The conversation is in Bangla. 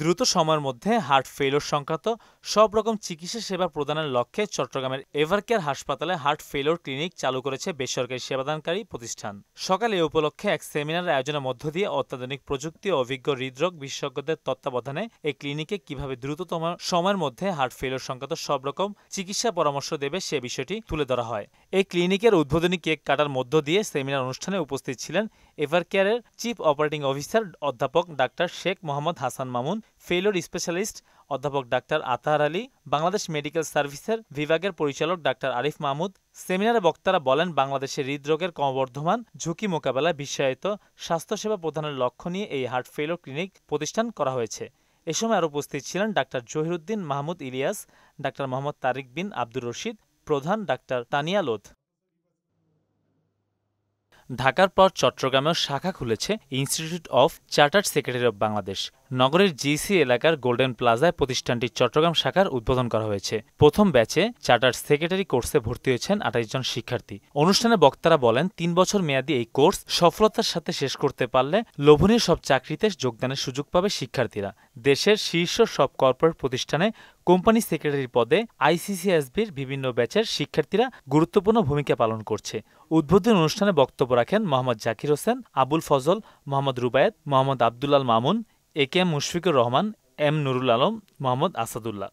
দ্রুত সময়ের মধ্যে হার্ট ফেলোর সংক্রান্ত সব রকম চিকিৎসা সেবা প্রদানের লক্ষ্যে চট্টগ্রামের এভারকেয়ার হাসপাতালে হার্ট ফেলোর ক্লিনিক চালু করেছে বেসরকারি সেবাদানকারী প্রতিষ্ঠান সকালে এই উপলক্ষে এক সেমিনার আয়োজনের মধ্য দিয়ে অত্যাধুনিক প্রযুক্তি অভিজ্ঞ হৃদরোগ বিশেষজ্ঞদের তত্ত্বাবধানে এই ক্লিনিকে কিভাবে দ্রুততম সময়ের মধ্যে হার্ট ফেলোর সংক্রান্ত সব রকম চিকিৎসা পরামর্শ দেবে সে বিষয়টি তুলে ধরা হয় এই ক্লিনিকের উদ্বোধনী কেক কাটার মধ্য দিয়ে সেমিনার অনুষ্ঠানে উপস্থিত ছিলেন এভারকেয়ারের চিফ অপারেটিং অফিসার অধ্যাপক ডাক্তার শেখ মোহাম্মদ হাসান মামুন ফেলোর স্পেশালিস্ট অধ্যাপক ডাক্তার আতাহার আলী বাংলাদেশ মেডিকেল সার্ভিসের বিভাগের পরিচালক ডাক্তার আরিফ মাহমুদ সেমিনারে বক্তারা বলেন বাংলাদেশে হৃদরোগের ক্রমবর্ধমান ঝুঁকি মোকাবেলায় বিশ্বায়িত স্বাস্থ্যসেবা প্রদানের লক্ষ্য নিয়ে এই হার্ট ফেলো ক্লিনিক প্রতিষ্ঠান করা হয়েছে এ সময় আরও উপস্থিত ছিলেন ডাক্তার জহিরুদ্দিন মাহমুদ ইলিয়াস ডাক্তার মোহাম্মদ তারিক বিন আব্দুর রশিদ প্রধান ডাক্তার তানিয়া লোধ ঢাকার পর চট্টগ্রামেও শাখা খুলেছে institute of chartered secretary of Bangladesh নগরের জিসি এলাকার গোল্ডেন প্লাজায় প্রতিষ্ঠানটির চট্টগ্রাম শাখার উদ্বোধন করা হয়েছে প্রথম ব্যাচে চার্টার সেক্রেটারি কোর্সে ভর্তি হয়েছেন আঠাইশ জন শিক্ষার্থী অনুষ্ঠানে বক্তারা বলেন তিন বছর মেয়াদী এই কোর্স সফলতার সাথে শেষ করতে পারলে লোভনীয় সব চাকরিতে যোগদানের সুযোগ পাবে শিক্ষার্থীরা দেশের শীর্ষ সব কর্পোরেট প্রতিষ্ঠানে কোম্পানি সেক্রেটারি পদে আইসিসিএসবির বিভিন্ন ব্যাচের শিক্ষার্থীরা গুরুত্বপূর্ণ ভূমিকা পালন করছে উদ্বোধনী অনুষ্ঠানে বক্তব্য রাখেন Mohammad Zakir Hossain Abul Fazal Mohammad Rubayet Mohammad Abdullal Mamun A K M Mushfiqur Rahman M Nurul Alam Mohammad Asadullah